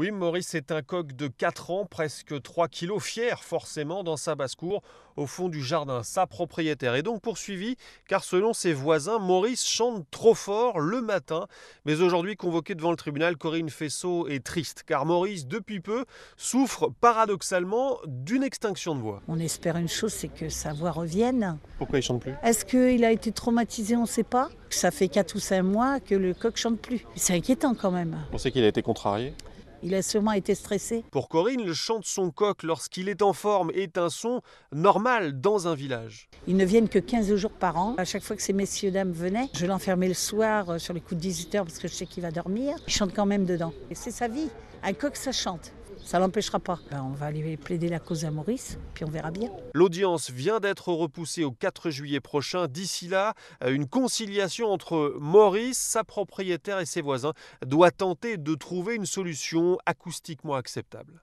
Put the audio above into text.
Oui, Maurice est un coq de 4 ans, presque 3 kilos, fier forcément dans sa basse-cour, au fond du jardin. Sa propriétaire est donc poursuivie, car selon ses voisins, Maurice chante trop fort le matin. Mais aujourd'hui, convoquée devant le tribunal, Corinne Fessot est triste, car Maurice, depuis peu, souffre paradoxalement d'une extinction de voix. On espère une chose, c'est que sa voix revienne. Pourquoi il chante plus Est-ce qu'il a été traumatisé On ne sait pas. Ça fait 4 ou 5 mois que le coq chante plus. C'est inquiétant quand même. On sait qu'il a été contrarié il a sûrement été stressé. Pour Corinne, le chant de son coq lorsqu'il est en forme est un son normal dans un village. Ils ne viennent que 15 jours par an. À chaque fois que ces messieurs dames venaient, je l'enfermais le soir euh, sur les coups de 18h parce que je sais qu'il va dormir. Il chante quand même dedans. Et c'est sa vie. Un coq, ça chante ça l'empêchera pas. Ben, on va aller plaider la cause à Maurice, puis on verra bien. L'audience vient d'être repoussée au 4 juillet prochain. D'ici là, euh, une conciliation entre Maurice, sa propriétaire et ses voisins doit tenter de trouver une solution acoustiquement acceptable.